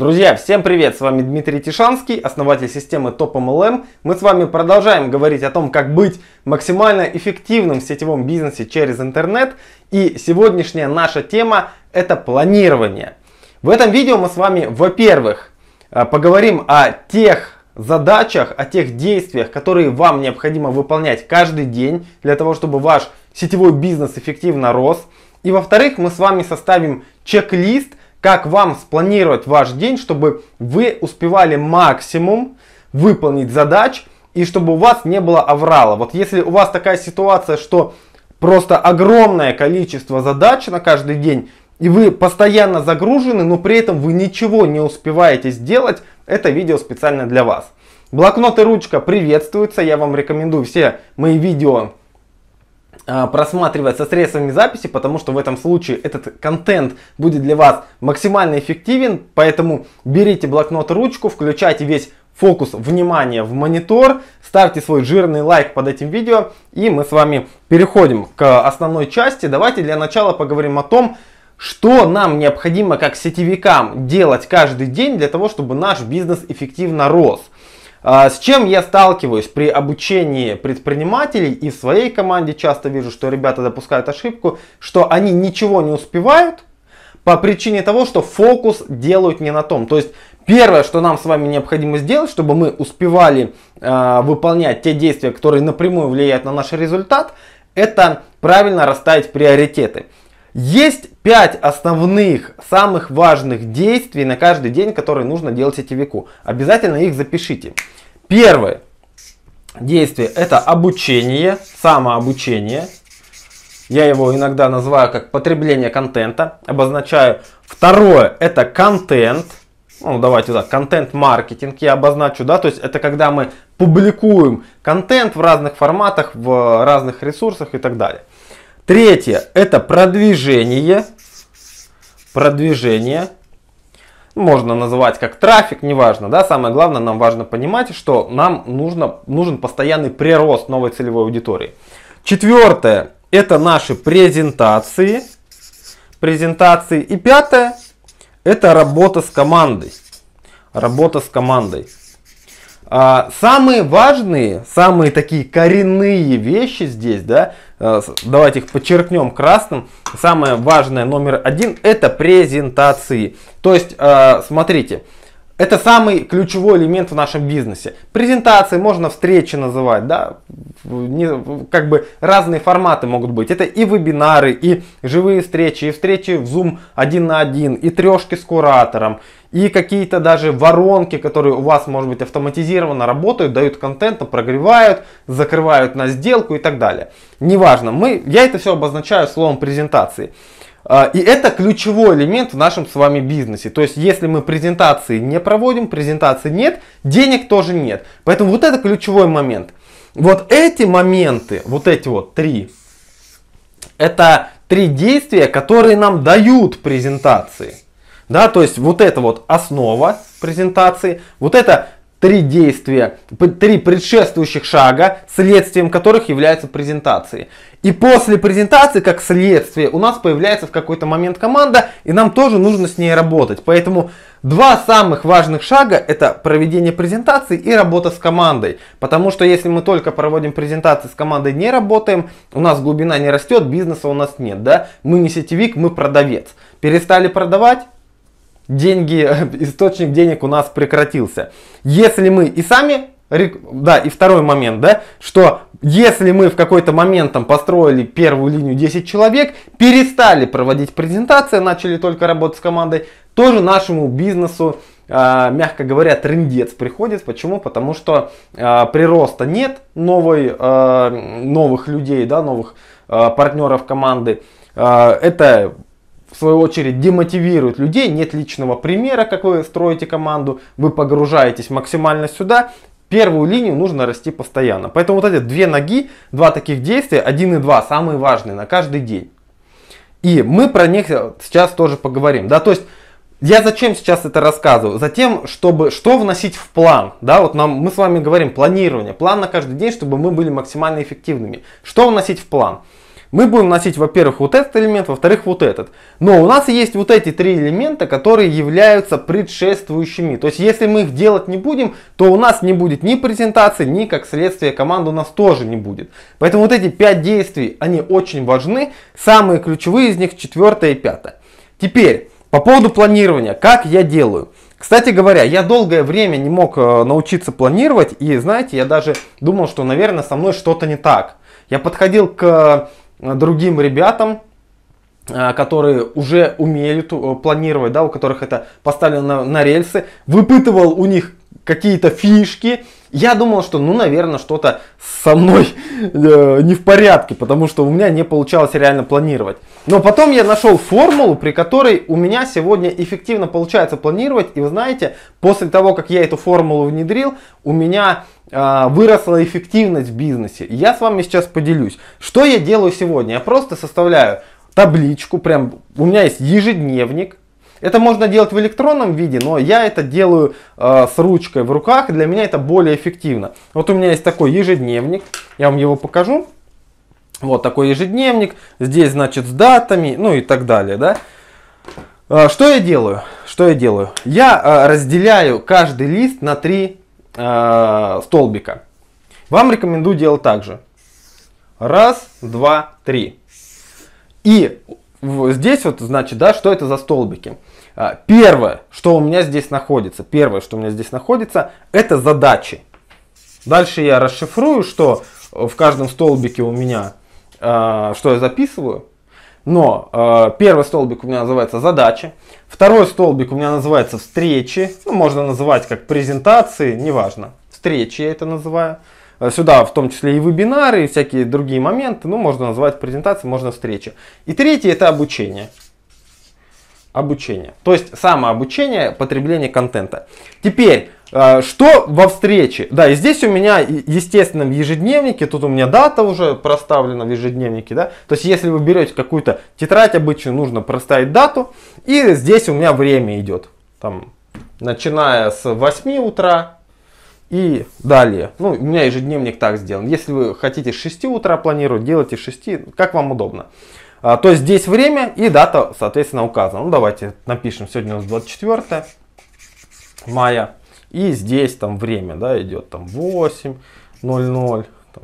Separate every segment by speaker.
Speaker 1: Друзья, всем привет! С вами Дмитрий Тишанский, основатель системы Top MLM. Мы с вами продолжаем говорить о том, как быть максимально эффективным в сетевом бизнесе через интернет. И сегодняшняя наша тема – это планирование. В этом видео мы с вами, во-первых, э, поговорим о тех задачах, о тех действиях, которые вам необходимо выполнять каждый день для того, чтобы ваш сетевой бизнес эффективно рос. И во-вторых, мы с вами составим чек-лист как вам спланировать ваш день, чтобы вы успевали максимум выполнить задач и чтобы у вас не было аврала. Вот если у вас такая ситуация, что просто огромное количество задач на каждый день, и вы постоянно загружены, но при этом вы ничего не успеваете сделать, это видео специально для вас. Блокнот и ручка приветствуются, я вам рекомендую все мои видео а, просматривать со средствами записи, потому что в этом случае этот контент будет для вас максимально эффективен, поэтому берите блокнот ручку, включайте весь фокус внимания в монитор, ставьте свой жирный лайк под этим видео, и мы с вами переходим к основной части. Давайте для начала поговорим о том, что нам необходимо как сетевикам делать каждый день для того, чтобы наш бизнес эффективно рос – а, с чем я сталкиваюсь при обучении предпринимателей и в своей команде часто вижу, что ребята допускают ошибку, что они ничего не успевают по причине того, что фокус делают не на том. То есть первое, что нам с вами необходимо сделать, чтобы мы успевали э, выполнять те действия, которые напрямую влияют на наш результат, это правильно расставить приоритеты. Есть пять основных, самых важных действий на каждый день, которые нужно делать сетевику. Обязательно их запишите. Первое действие это обучение, самообучение. Я его иногда называю как потребление контента, обозначаю. Второе это контент. Ну, давайте так, контент-маркетинг я обозначу, да, то есть это когда мы публикуем контент в разных форматах, в разных ресурсах и так далее. Третье – это продвижение. Продвижение. Можно называть как трафик, неважно. Да? Самое главное, нам важно понимать, что нам нужно, нужен постоянный прирост новой целевой аудитории. Четвертое – это наши презентации. Презентации. И пятое – это работа с командой. Работа с командой. А, самые важные, самые такие коренные вещи здесь, да, э, давайте их подчеркнем красным. Самое важное номер один это презентации. То есть, э, смотрите, это самый ключевой элемент в нашем бизнесе. Презентации можно встречи называть, да, Не, как бы разные форматы могут быть. Это и вебинары, и живые встречи, и встречи в Zoom один на один, и трешки с куратором, и какие-то даже воронки, которые у вас, может быть, автоматизированно работают, дают контент, прогревают, закрывают на сделку и так далее. Неважно, мы, я это все обозначаю словом презентации. А, и это ключевой элемент в нашем с вами бизнесе. То есть, если мы презентации не проводим, презентации нет, денег тоже нет. Поэтому вот это ключевой момент. Вот эти моменты, вот эти вот три, это три действия, которые нам дают презентации. Да, то есть вот это вот основа презентации, вот это три действия, три предшествующих шага, следствием которых являются презентации. И после презентации, как следствие, у нас появляется в какой-то момент команда, и нам тоже нужно с ней работать. Поэтому два самых важных шага – это проведение презентации и работа с командой. Потому что если мы только проводим презентации, с командой не работаем, у нас глубина не растет, бизнеса у нас нет. Да? Мы не сетевик, мы продавец. Перестали продавать – деньги, источник денег у нас прекратился. Если мы и сами да, и второй момент, да, что если мы в какой-то момент там построили первую линию 10 человек, перестали проводить презентации, начали только работать с командой, тоже нашему бизнесу, а, мягко говоря, трендец приходит. Почему? Потому что э, прироста нет новой, э, новых людей, да, новых партнеров команды. Это в свою очередь демотивирует людей, нет личного примера, как вы строите команду, вы погружаетесь максимально сюда, первую линию нужно расти постоянно. Поэтому вот эти две ноги, два таких действия, один и два, самые важные на каждый день. И мы про них сейчас тоже поговорим. Да, то есть я зачем сейчас это рассказываю? Затем, чтобы что вносить в план, да, вот нам, мы с вами говорим планирование, план на каждый день, чтобы мы были максимально эффективными. Что вносить в план? Мы будем носить, во-первых, вот этот элемент, во-вторых, вот этот. Но у нас есть вот эти три элемента, которые являются предшествующими. То есть, если мы их делать не будем, то у нас не будет ни презентации, ни, как следствие, команды у нас тоже не будет. Поэтому вот эти пять действий, они очень важны. Самые ключевые из них четвертое и пятое. Теперь, по поводу планирования, как я делаю. Кстати говоря, я долгое время не мог э, научиться планировать, и знаете, я даже думал, что, наверное, со мной что-то не так. Я подходил к Э, другим ребятам, э, которые уже умеют э, планировать, да, у которых это поставлено на, на рельсы, выпытывал у них какие-то фишки. Я думал, что, ну, наверное, что-то со мной э, не в порядке, потому что у меня не получалось реально планировать. Но потом я нашел формулу, при которой у меня сегодня эффективно получается планировать. И вы знаете, после того, как я эту формулу внедрил, у меня а, выросла эффективность в бизнесе. я с вами сейчас поделюсь. Что я делаю сегодня? Я просто составляю табличку, прям у меня есть ежедневник. Это можно делать в электронном виде, но я это делаю э, с ручкой в руках, для меня это более эффективно. Вот у меня есть такой ежедневник, я вам его покажу. Вот такой ежедневник, здесь значит с датами, ну и так далее, да. Э, что я делаю? Что я делаю? Я э, разделяю каждый лист на три э, столбика. Вам рекомендую делать так же. Раз, два, три. И здесь вот, значит, да, что это за столбики? А, первое, что у меня здесь находится, первое, что у меня здесь находится, это задачи. Дальше я расшифрую, что в каждом столбике у меня, э, что я записываю. Но э, первый столбик у меня называется задачи, второй столбик у меня называется встречи, ну, можно называть как презентации, неважно. Встречи я это называю. Э, сюда в том числе и вебинары, и всякие другие моменты, ну, можно называть презентации, можно встречи. И третий это обучение. Обучение. То есть самообучение, потребление контента. Теперь, а, что во встрече? Да, и здесь у меня, естественно, в ежедневнике, тут у меня дата уже проставлена в ежедневнике, да. То есть, если вы берете какую-то тетрадь обычную, нужно проставить дату. И здесь у меня время идет, там, начиная с 8 утра и далее. Ну, у меня ежедневник так сделан. Если вы хотите с 6 утра планировать, делайте с 6, как вам удобно. А, то есть, здесь время и дата, соответственно, указана. Ну, давайте напишем, сегодня у нас 24 мая и здесь там время да, идет там 8.00,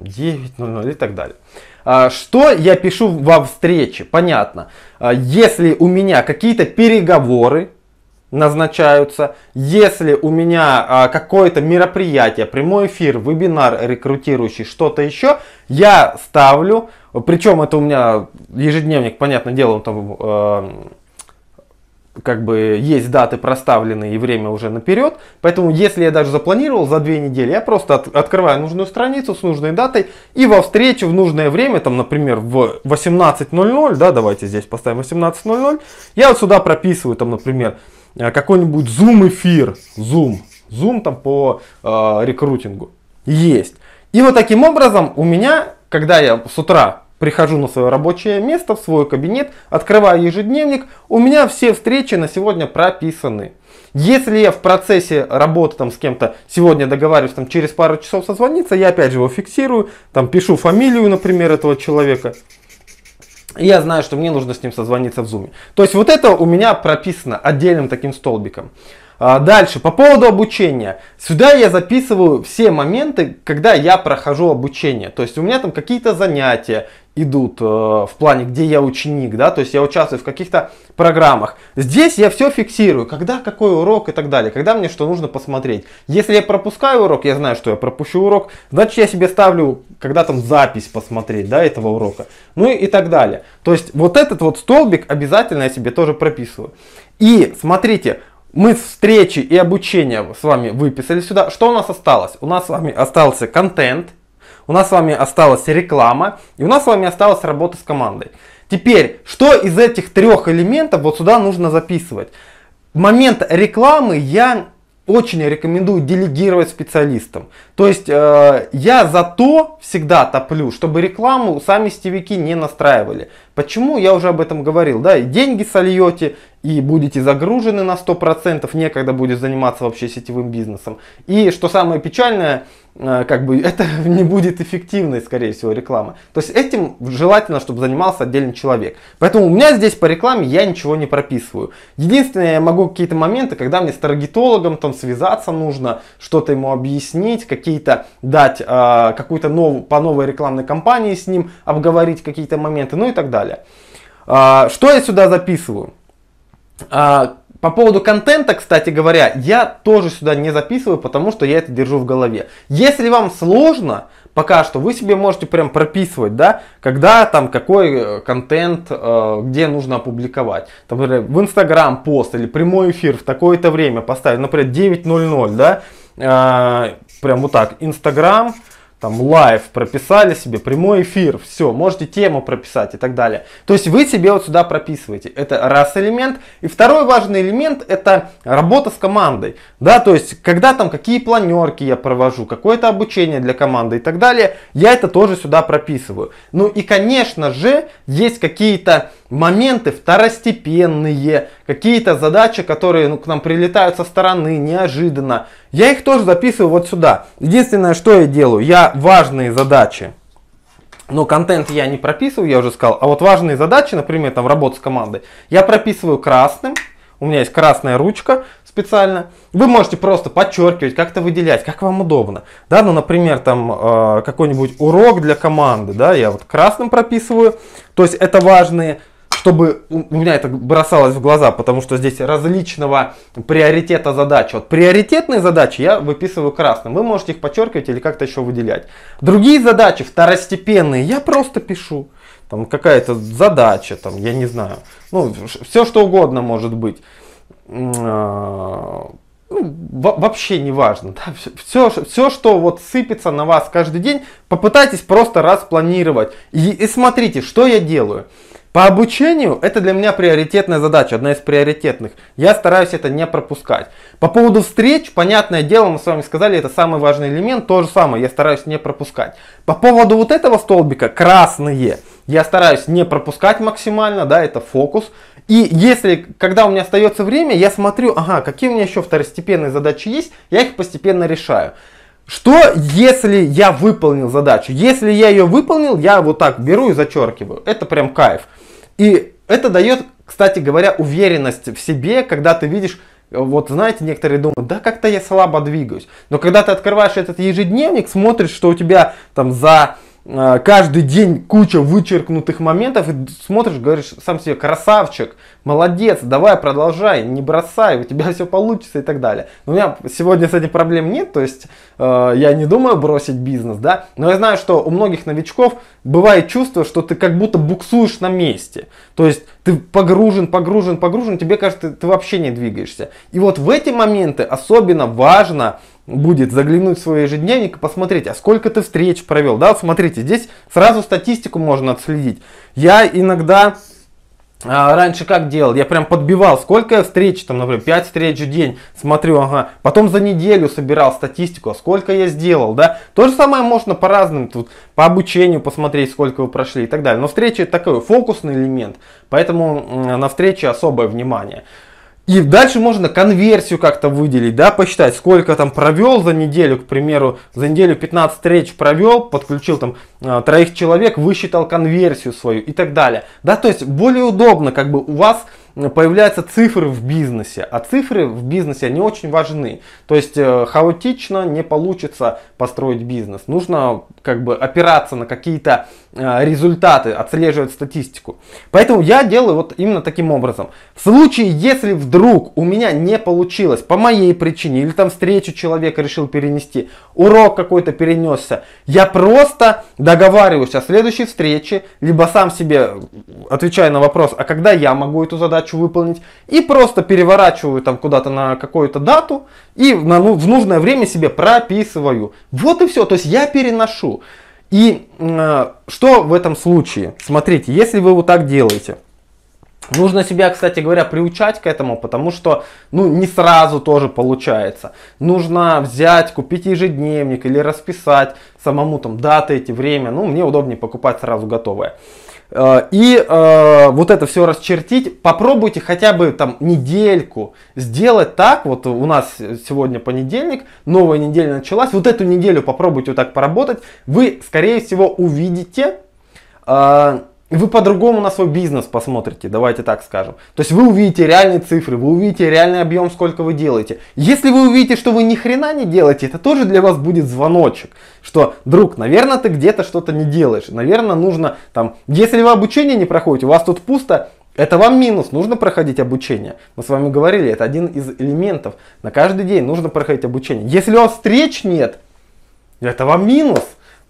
Speaker 1: 9.00 и так далее. А, что я пишу во встрече? Понятно. А, если у меня какие-то переговоры назначаются, если у меня а, какое-то мероприятие, прямой эфир, вебинар рекрутирующий, что-то еще, я ставлю, причем это у меня ежедневник, понятное дело, он там как бы есть даты проставленные и время уже наперед. Поэтому, если я даже запланировал за две недели, я просто от, открываю нужную страницу с нужной датой и во встречу в нужное время, там, например, в 18.00, да, давайте здесь поставим 18.00, я вот сюда прописываю, там, например, э, какой-нибудь Zoom эфир, Zoom, Zoom там по э, рекрутингу. Есть. И вот таким образом у меня, когда я с утра прихожу на свое рабочее место, в свой кабинет, открываю ежедневник, у меня все встречи на сегодня прописаны. Если я в процессе работы там с кем-то сегодня договариваюсь там через пару часов созвониться, я опять же его фиксирую, там пишу фамилию, например, этого человека. И я знаю, что мне нужно с ним созвониться в зуме. То есть вот это у меня прописано отдельным таким столбиком. А, дальше, по поводу обучения. Сюда я записываю все моменты, когда я прохожу обучение. То есть у меня там какие-то занятия идут э, в плане, где я ученик, да, то есть я участвую в каких-то программах. Здесь я все фиксирую, когда какой урок и так далее, когда мне что нужно посмотреть. Если я пропускаю урок, я знаю, что я пропущу урок, значит я себе ставлю, когда там запись посмотреть, да, этого урока, ну и так далее. То есть вот этот вот столбик обязательно я себе тоже прописываю. И смотрите, мы встречи и обучение с вами выписали сюда. Что у нас осталось? У нас с вами остался контент, у нас с вами осталась реклама, и у нас с вами осталась работа с командой. Теперь, что из этих трех элементов вот сюда нужно записывать? Момент рекламы я очень рекомендую делегировать специалистам. То есть э, я за то всегда топлю, чтобы рекламу сами стивики не настраивали. Почему? Я уже об этом говорил. Да, и деньги сольете, и будете загружены на 100%, некогда будет заниматься вообще сетевым бизнесом. И что самое печальное, Э, как бы это не будет эффективной, скорее всего, реклама. То есть этим желательно, чтобы занимался отдельный человек. Поэтому у меня здесь по рекламе я ничего не прописываю. Единственное, я могу какие-то моменты, когда мне с таргетологом там связаться нужно, что-то ему объяснить, какие-то дать э, какую-то новую, по новой рекламной кампании с ним обговорить какие-то моменты, ну и так далее. Э, что я сюда записываю? Э, по поводу контента, кстати говоря, я тоже сюда не записываю, потому что я это держу в голове. Если вам сложно, пока что вы себе можете прям прописывать, да, когда там какой э, контент, э, где нужно опубликовать. Там, например, в Инстаграм пост или прямой эфир в такое-то время поставить, например, 9.00, да, э, прям вот так, Инстаграм, там лайв прописали себе, прямой эфир, все, можете тему прописать и так далее. То есть вы себе вот сюда прописываете. Это раз элемент. И второй важный элемент это работа с командой. Да, то есть когда там какие планерки я провожу, какое-то обучение для команды и так далее, я это тоже сюда прописываю. Ну и конечно же есть какие-то моменты второстепенные, какие-то задачи, которые ну, к нам прилетают со стороны неожиданно. Я их тоже записываю вот сюда. Единственное, что я делаю, я важные задачи, но контент я не прописываю, я уже сказал, а вот важные задачи, например, там работа с командой, я прописываю красным, у меня есть красная ручка специально. Вы можете просто подчеркивать, как-то выделять, как вам удобно. Да, ну, например, там э, какой-нибудь урок для команды, да, я вот красным прописываю. То есть это важные чтобы у меня это бросалось в глаза, потому что здесь различного приоритета задач. Вот приоритетные задачи я выписываю красным. Вы можете их подчеркивать или как-то еще выделять. Другие задачи, второстепенные, я просто пишу. Там какая-то задача, там, я не знаю. Ну, все что угодно может быть. А, ну, вообще не важно. Да? Все, все, что вот сыпется на вас каждый день, попытайтесь просто распланировать. И, и смотрите, что я делаю. По обучению это для меня приоритетная задача, одна из приоритетных. Я стараюсь это не пропускать. По поводу встреч, понятное дело, мы с вами сказали, это самый важный элемент, то же самое, я стараюсь не пропускать. По поводу вот этого столбика, красные, я стараюсь не пропускать максимально, да, это фокус. И если, когда у меня остается время, я смотрю, ага, какие у меня еще второстепенные задачи есть, я их постепенно решаю. Что, если я выполнил задачу? Если я ее выполнил, я вот так беру и зачеркиваю. Это прям кайф. И это дает, кстати говоря, уверенность в себе, когда ты видишь, э, вот знаете, некоторые думают, да как-то я слабо двигаюсь. Но когда ты открываешь этот ежедневник, смотришь, что у тебя там за а, каждый день куча вычеркнутых моментов, и смотришь, говоришь сам себе, красавчик, молодец, давай продолжай, не бросай, у тебя все получится и так далее. Но у меня сегодня с этим проблем нет, то есть э, я не думаю бросить бизнес, да, но я знаю, что у многих новичков бывает чувство, что ты как будто буксуешь на месте, то есть ты погружен, погружен, погружен, тебе кажется, ты, ты вообще не двигаешься. И вот в эти моменты особенно важно будет заглянуть в свой ежедневник и посмотреть, а сколько ты встреч провел. Да, вот смотрите, здесь сразу статистику можно отследить. Я иногда а, раньше как делал? Я прям подбивал, сколько я встреч, там, например, 5 встреч в день, смотрю, ага. Потом за неделю собирал статистику, а сколько я сделал, да. То же самое можно по разным, тут, по обучению посмотреть, сколько вы прошли и так далее. Но встреча это такой фокусный элемент, поэтому на встрече особое внимание. И дальше можно конверсию как-то выделить, да, посчитать, сколько там провел за неделю, к примеру, за неделю 15 встреч провел, подключил там э, троих человек, высчитал конверсию свою и так далее. Да, то есть более удобно, как бы у вас появляются цифры в бизнесе, а цифры в бизнесе, они очень важны. То есть э, хаотично не получится построить бизнес. Нужно как бы опираться на какие-то э, результаты, отслеживать статистику. Поэтому я делаю вот именно таким образом. В случае, если вдруг у меня не получилось по моей причине, или там встречу человека решил перенести, урок какой-то перенесся, я просто договариваюсь о следующей встрече, либо сам себе отвечаю на вопрос, а когда я могу эту задачу задачу выполнить, и просто переворачиваю там куда-то на какую-то дату, и на, ну, в нужное время себе прописываю. Вот и все, то есть я переношу. И э, что в этом случае? Смотрите, если вы вот так делаете, Нужно себя, кстати говоря, приучать к этому, потому что, ну, не сразу тоже получается. Нужно взять, купить ежедневник или расписать самому там даты эти, время. Ну, мне удобнее покупать сразу готовое. Э, и э, вот это все расчертить, попробуйте хотя бы там недельку сделать так, вот у нас сегодня понедельник, новая неделя началась, вот эту неделю попробуйте вот так поработать, вы скорее всего увидите э, и вы по-другому на свой бизнес посмотрите, давайте так скажем. То есть вы увидите реальные цифры, вы увидите реальный объем, сколько вы делаете. Если вы увидите, что вы ни хрена не делаете, это тоже для вас будет звоночек, что, друг, наверное, ты где-то что-то не делаешь. Наверное, нужно там, если вы обучение не проходите, у вас тут пусто, это вам минус, нужно проходить обучение. Мы с вами говорили, это один из элементов. На каждый день нужно проходить обучение. Если у вас встреч нет, это вам минус.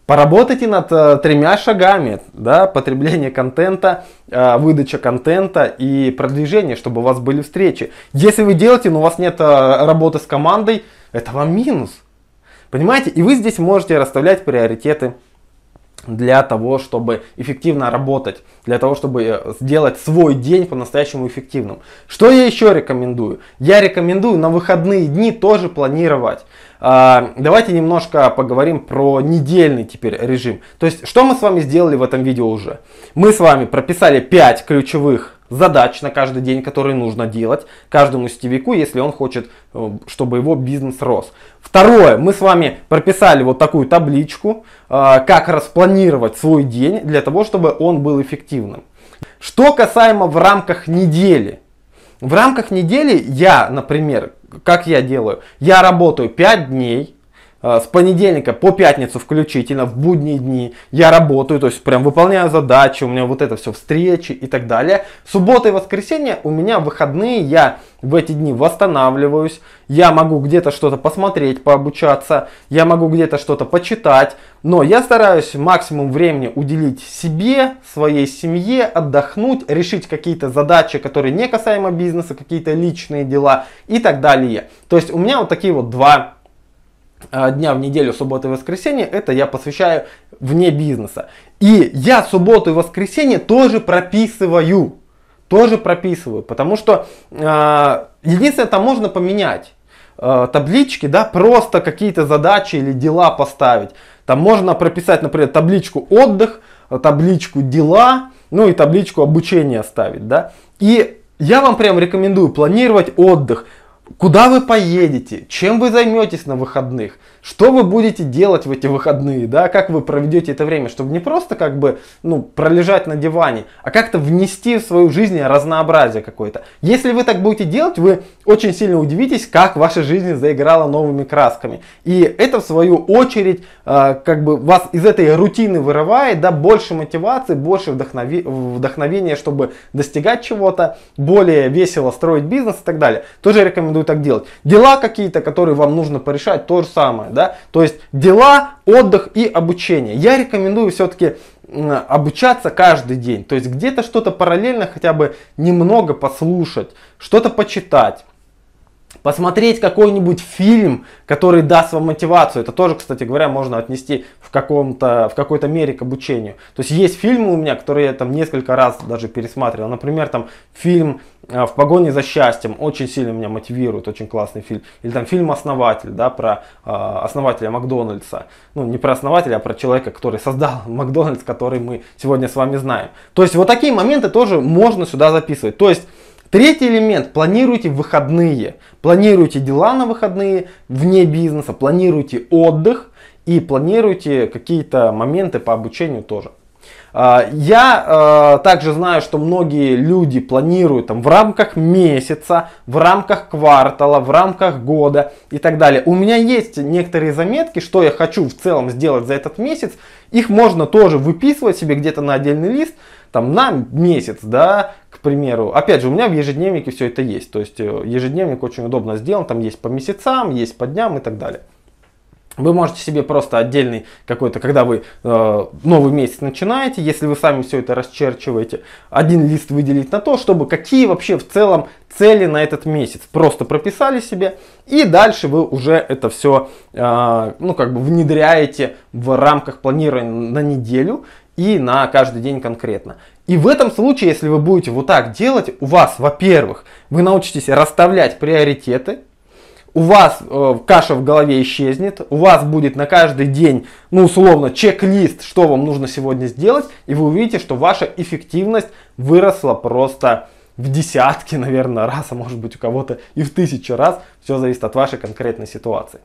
Speaker 1: Поработайте над э, тремя шагами, да, потребление контента, э, выдача контента и продвижение, чтобы у вас были встречи. Если вы делаете, но у вас нет э, работы с командой, это вам минус. Понимаете? И вы здесь можете расставлять приоритеты для того, чтобы эффективно работать, для того, чтобы э, сделать свой день по-настоящему эффективным. Что я еще рекомендую? Я рекомендую на выходные дни тоже планировать. А, давайте немножко поговорим про недельный теперь режим. То есть, что мы с вами сделали в этом видео уже? Мы с вами прописали 5 ключевых задач на каждый день, которые нужно делать каждому сетевику, если он хочет, э, чтобы его бизнес рос. Второе, мы с вами прописали вот такую табличку, э, как распланировать свой день для того, чтобы он был эффективным. Что касаемо в рамках недели. В рамках недели я, например, как я делаю? Я работаю 5 дней, а, с понедельника по пятницу включительно, в будние дни я работаю, то есть прям выполняю задачи, у меня вот это все встречи и так далее. Суббота и воскресенье у меня выходные, я в эти дни восстанавливаюсь, я могу где-то что-то посмотреть, пообучаться, я могу где-то что-то почитать, но я стараюсь максимум времени уделить себе, своей семье, отдохнуть, решить какие-то задачи, которые не касаемо бизнеса, какие-то личные дела и так далее. То есть у меня вот такие вот два а, дня в неделю, субботы и воскресенье, это я посвящаю вне бизнеса. И я субботу и воскресенье тоже прописываю. Тоже прописываю, потому что э, единственное, там можно поменять э, таблички, да, просто какие-то задачи или дела поставить. Там можно прописать, например, табличку отдых, табличку дела, ну и табличку обучения ставить, да. И я вам прям рекомендую планировать отдых, Куда вы поедете? Чем вы займетесь на выходных? Что вы будете делать в эти выходные, да, как вы проведете это время, чтобы не просто как бы, ну, пролежать на диване, а как-то внести в свою жизнь разнообразие какое-то. Если вы так будете делать, вы очень сильно удивитесь, как ваша жизнь заиграла новыми красками. И это, в свою очередь, э, как бы вас из этой рутины вырывает, да, больше мотивации, больше вдохнови... вдохновения, чтобы достигать чего-то, более весело строить бизнес и так далее. Тоже рекомендую так делать. Дела какие-то, которые вам нужно порешать, то же самое да? То есть дела, отдых и обучение. Я рекомендую все-таки обучаться каждый день, то есть где-то что-то параллельно хотя бы немного послушать, что-то почитать, посмотреть какой-нибудь фильм, который даст вам мотивацию. Это тоже, кстати говоря, можно отнести в, каком-то, в какой-то мере к обучению. То есть есть фильмы у меня, которые я там несколько раз даже пересматривал. Например, там фильм э, «В погоне за счастьем» очень сильно меня мотивирует, очень классный фильм. Или там фильм «Основатель», да, про э, основателя Макдональдса. Ну, не про основателя, а про человека, который создал Макдональдс, который мы сегодня с вами знаем. То есть вот такие моменты тоже можно сюда записывать. То есть Третий элемент. Планируйте выходные. Планируйте дела на выходные вне бизнеса, планируйте отдых и планируйте какие-то моменты по обучению тоже. А, я а, также знаю, что многие люди планируют там в рамках месяца, в рамках квартала, в рамках года и так далее. У меня есть некоторые заметки, что я хочу в целом сделать за этот месяц. Их можно тоже выписывать себе где-то на отдельный лист, там на месяц, да, к примеру. Опять же, у меня в ежедневнике все это есть. То есть э, ежедневник очень удобно сделан, там есть по месяцам, есть по дням и так далее. Вы можете себе просто отдельный какой-то, когда вы э, новый месяц начинаете, если вы сами все это расчерчиваете, один лист выделить на то, чтобы какие вообще в целом цели на этот месяц. Просто прописали себе и дальше вы уже это все, э, ну как бы внедряете в рамках планирования на неделю и на каждый день конкретно. И в этом случае, если вы будете вот так делать, у вас, во-первых, вы научитесь расставлять приоритеты, у вас э, каша в голове исчезнет, у вас будет на каждый день, ну условно, чек-лист, что вам нужно сегодня сделать, и вы увидите, что ваша эффективность выросла просто в десятки, наверное, раз, а может быть у кого-то и в тысячу раз. Все зависит от вашей конкретной ситуации.